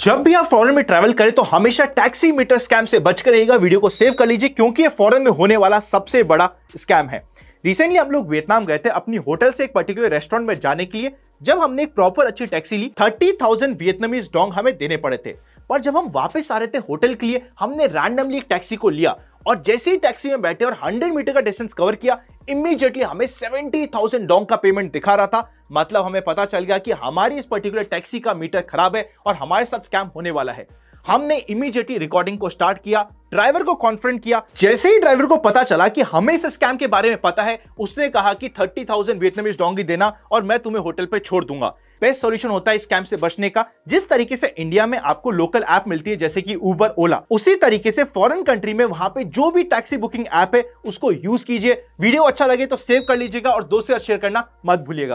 जब भी आप फॉरेन में ट्रैवल करें तो हमेशा टैक्सी मीटर स्कैम से बचकर रहेगा वीडियो को सेव कर लीजिए क्योंकि ये फॉरेन में होने वाला सबसे बड़ा स्कैम है रिसेंटली हम लोग वियतनाम गए थे अपनी होटल से एक पर्टिकुलर रेस्टोरेंट में जाने के लिए जब हमने एक प्रॉपर अच्छी टैक्सी ली थर्टी थाउजेंड वियतनामीज डोंग हमें देने पड़े थे पर जब हम वापस आ रहे थे होटल के लिए हमने रैंडमली एक टैक्सी को लिया और जैसे ही टैक्सी में बैठे और 100 मीटर का डिस्टेंस कवर किया इमीजिएटली हमें सेवेंटी थाउजेंड डोंग का पेमेंट दिखा रहा था मतलब हमें पता चल गया कि हमारी इस पर्टिकुलर टैक्सी का मीटर खराब है और हमारे साथ स्कैम होने वाला है हमने इमीजिएटली रिकॉर्डिंग को स्टार्ट किया ड्राइवर को कॉन्फ्रेंट किया जैसे ही ड्राइवर को पता चला कि हमें इस स्कैम के बारे में पता है उसने कहा कि थर्टी थाउजेंड वियतनामीज डोंगी देना और मैं तुम्हें होटल पर छोड़ दूंगा बेस्ट सॉल्यूशन होता है स्कैम से बचने का जिस तरीके से इंडिया में आपको लोकल ऐप मिलती है जैसे कि ऊबर ओला उसी तरीके से फॉरेन कंट्री में वहां पे जो भी टैक्सी बुकिंग ऐप है उसको यूज कीजिए वीडियो अच्छा लगे तो सेव कर लीजिएगा और दोस्तों शेयर करना मत भूलिएगा